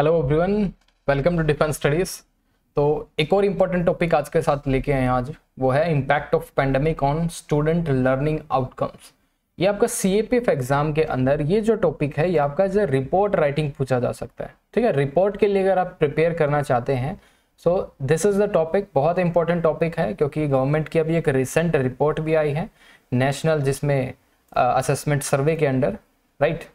Hello everyone welcome to defence studies तो एक और इम्पोर्टेंट टॉपिक आज के साथ लेके आए हैं आज वो है impact of pandemic on student learning outcomes ये आपका सी एग्ज़ाम के अंदर ये जो टॉपिक है ये आपका एज रिपोर्ट राइटिंग पूछा जा सकता है ठीक है रिपोर्ट के लिए अगर आप प्रिपेयर करना चाहते हैं so this is the topic बहुत इंपॉर्टेंट टॉपिक है क्योंकि गवर्नमेंट की अभी एक रिसेंट रिपोर्ट भी आई है नेशनल जिसमें असेसमेंट सर्वे के अंडर राइट right?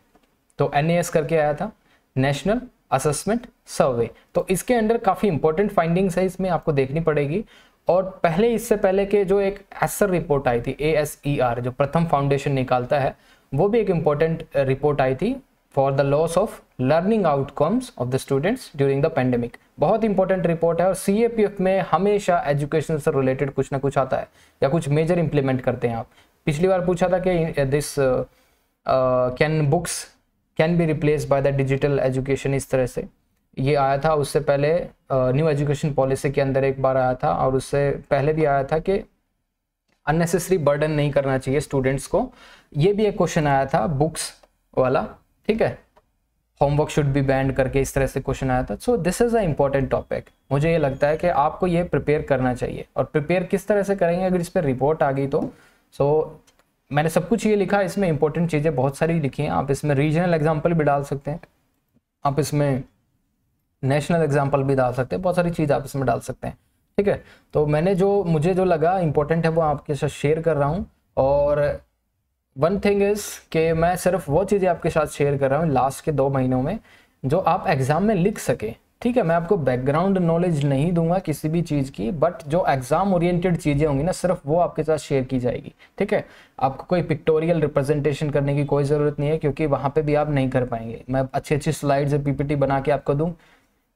तो एन करके आया था नेशनल असेसमेंट सर्वे तो इसके अंडर काफ़ी इंपॉर्टेंट फाइंडिंग्स है इसमें आपको देखनी पड़ेगी और पहले इससे पहले के जो एक एसर रिपोर्ट आई थी ए एस ई आर जो प्रथम फाउंडेशन निकालता है वो भी एक इंपॉर्टेंट रिपोर्ट आई थी for the loss of learning outcomes of the students during the pandemic बहुत इंपॉर्टेंट रिपोर्ट है और सी ए पी एफ में हमेशा एजुकेशन से रिलेटेड कुछ ना कुछ आता है या कुछ मेजर इंप्लीमेंट करते हैं आप पिछली बार पूछा था कि this can books can be replace by the digital education इस तरह से ये आया था उससे पहले न्यू एजुकेशन पॉलिसी के अंदर एक बार आया था और उससे पहले भी आया था कि अननेसेसरी बर्डन नहीं करना चाहिए स्टूडेंट्स को ये भी एक क्वेश्चन आया था बुक्स वाला ठीक है होमवर्क शुड बी बैंड करके इस तरह से क्वेश्चन आया था so this is a important topic मुझे ये लगता है कि आपको ये प्रिपेयर करना चाहिए और प्रिपेयर किस तरह से करेंगे अगर इस पर रिपोर्ट आ गई तो सो मैंने सब कुछ ये लिखा इसमें इंपॉर्टेंट चीज़ें बहुत सारी लिखी हैं आप इसमें रीजनल एग्जाम्पल भी डाल सकते हैं आप इसमें नेशनल एग्जाम्पल भी डाल सकते हैं बहुत सारी चीज़ आप इसमें डाल सकते हैं ठीक है तो मैंने जो मुझे जो लगा इंपॉर्टेंट है वो आपके साथ शेयर कर रहा हूँ और वन थिंग इज़ कि मैं सिर्फ वो चीज़ें आपके साथ शेयर कर रहा हूँ लास्ट के दो महीनों में जो आप एग्ज़ाम में लिख सकें ठीक है मैं आपको बैकग्राउंड नॉलेज नहीं दूंगा किसी भी चीज़ की बट जो एग्जाम ओरिएंटेड चीज़ें होंगी ना सिर्फ वो आपके साथ शेयर की जाएगी ठीक है आपको कोई पिक्टोरियल रिप्रेजेंटेशन करने की कोई ज़रूरत नहीं है क्योंकि वहाँ पे भी आप नहीं कर पाएंगे मैं अच्छी अच्छी स्लाइड्स पीपीटी बना के आपको दूँ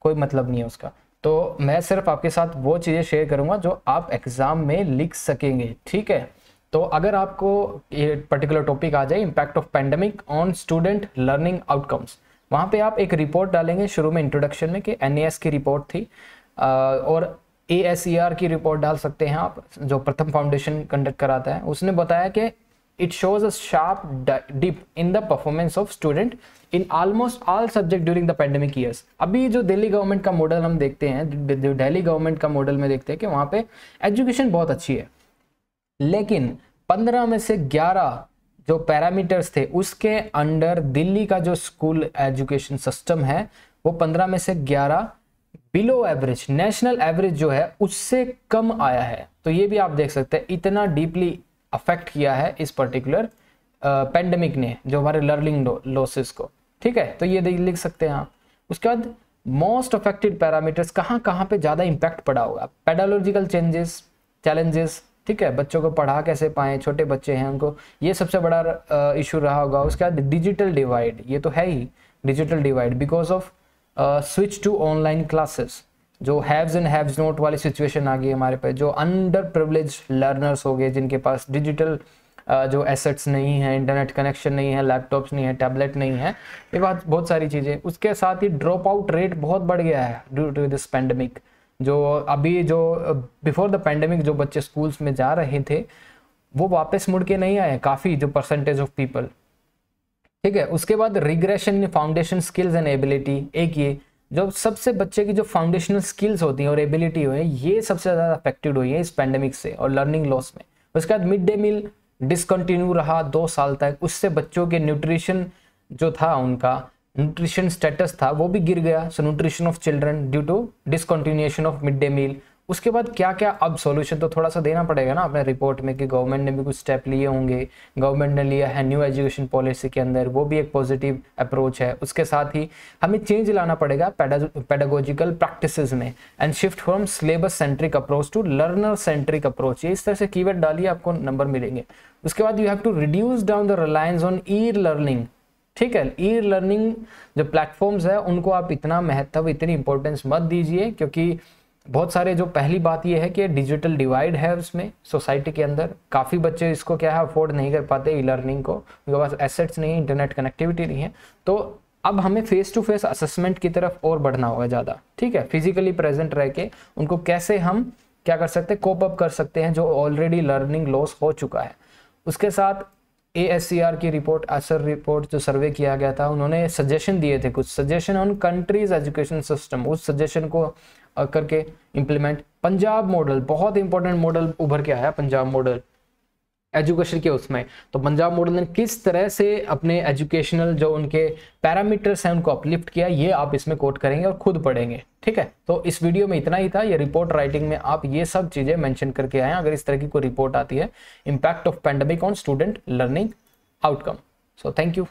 कोई मतलब नहीं है उसका तो मैं सिर्फ आपके साथ वो चीज़ें शेयर करूँगा जो आप एग्ज़ाम में लिख सकेंगे ठीक है तो अगर आपको ये पर्टिकुलर टॉपिक आ जाए impact of pandemic on student learning outcomes वहाँ पे आप एक रिपोर्ट डालेंगे शुरू में इंट्रोडक्शन में कि एन की रिपोर्ट थी आ, और ए e की रिपोर्ट डाल सकते हैं आप जो प्रथम फाउंडेशन कंडक्ट कराता है उसने बताया कि it shows a sharp dip in the performance of student in almost all subject during the pandemic years अभी जो दिल्ली गवर्नमेंट का मॉडल हम देखते हैं जो डेली गवर्नमेंट का मॉडल में देखते हैं कि वहाँ पे एजुकेशन बहुत अच्छी है लेकिन पंद्रह में से ग्यारह जो पैरामीटर्स थे उसके अंडर दिल्ली का जो स्कूल एजुकेशन सिस्टम है वो पंद्रह में से ग्यारह बिलो एवरेज नेशनल एवरेज जो है उससे कम आया है तो ये भी आप देख सकते हैं इतना डीपली अफेक्ट किया है इस पर्टिकुलर पेंडेमिक ने जो हमारे लर्निंग लॉसेस को ठीक है तो ये लिख सकते हैं आप उसके बाद मोस्ट अफेक्टेड पैरामीटर्स कहाँ कहाँ पे ज़्यादा इम्पैक्ट पड़ा होगा पेडोलॉजिकल चेंजेस चैलेंजेस ठीक है बच्चों को पढ़ा कैसे पाए छोटे बच्चे हैं उनको ये सबसे बड़ा इशू रहा होगा उसके बाद डिजिटल डिवाइड ये तो है ही digital divide because of switch to online classes जो हैव्स एंड हैव्स नोट वाली सिचुएशन आ गई हमारे पे जो अंडर प्रिवलेज लर्नर्स हो गए जिनके पास डिजिटल uh, जो एसेट्स नहीं है इंटरनेट कनेक्शन नहीं है लैपटॉप्स नहीं है टैबलेट नहीं है ये बात बहुत सारी चीज़ें उसके साथ ही ड्रॉप आउट रेट बहुत बढ़ गया है ड्यू टू दिस पेंडेमिक जो अभी जो बिफोर द पेंडेमिक जो बच्चे स्कूल्स में जा रहे थे वो वापस मुड़ के नहीं आए काफ़ी जो परसेंटेज ऑफ पीपल ठीक है उसके बाद regression foundation skills and ability एक ये जो सबसे बच्चे की जो फाउंडेशनल स्किल्स होती हैं और एबिलिटी हुई है ये सबसे ज़्यादा अफेक्टेड हुई है इस पैंडमिक से और लर्निंग लॉस में उसके बाद मिड डे मील डिसकंटिन्यू रहा दो साल तक उससे बच्चों के न्यूट्रिशन जो था उनका न्यूट्रिशन स्टेटस था वो भी गिर गया so nutrition of children due to discontinuation of mid day meal उसके बाद क्या क्या अब सॉल्यूशन तो थोड़ा सा देना पड़ेगा ना अपने रिपोर्ट में कि गवर्नमेंट ने भी कुछ स्टेप लिए होंगे गवर्नमेंट ने लिया है न्यू एजुकेशन पॉलिसी के अंदर वो भी एक पॉजिटिव अप्रोच है उसके साथ ही हमें चेंज लाना पड़ेगा पेडागोजिकल प्रैक्टिस में and shift from syllabus centric approach to learner centric approach ये इस तरह से कीवर्ड डालिए आपको नंबर मिलेंगे उसके बाद you have to reduce down the reliance on e learning ठीक है ई लर्निंग जो प्लेटफॉर्म्स है उनको आप इतना महत्व इतनी इंपॉर्टेंस मत दीजिए क्योंकि बहुत सारे जो पहली बात ये है कि डिजिटल डिवाइड है उसमें सोसाइटी के अंदर काफ़ी बच्चे इसको क्या है अफोर्ड नहीं कर पाते ई लर्निंग को उनके पास एसेट्स नहीं इंटरनेट कनेक्टिविटी नहीं है तो अब हमें फेस टू फेस असेसमेंट की तरफ और बढ़ना होगा ज़्यादा ठीक है फिजिकली प्रेजेंट रह के उनको कैसे हम क्या कर सकते हैं कोप अप कर सकते हैं जो ऑलरेडी लर्निंग लॉस हो चुका है उसके साथ ए की रिपोर्ट असर रिपोर्ट जो सर्वे किया गया था उन्होंने सजेशन दिए थे कुछ suggestion on countries education system उस सजेशन को करके इम्प्लीमेंट पंजाब मॉडल बहुत इंपॉर्टेंट मॉडल उभर के आया पंजाब मॉडल एजुकेशन के उसमें तो पंजाब मॉडल ने किस तरह से अपने एजुकेशनल जो उनके पैरामीटर्स हैं उनको अपलिफ्ट किया ये आप इसमें कोट करेंगे और खुद पढ़ेंगे ठीक है तो इस वीडियो में इतना ही था ये रिपोर्ट राइटिंग में आप ये सब चीज़ें मैंशन करके आए अगर इस तरह की कोई रिपोर्ट आती है impact of pandemic on student learning outcome so thank you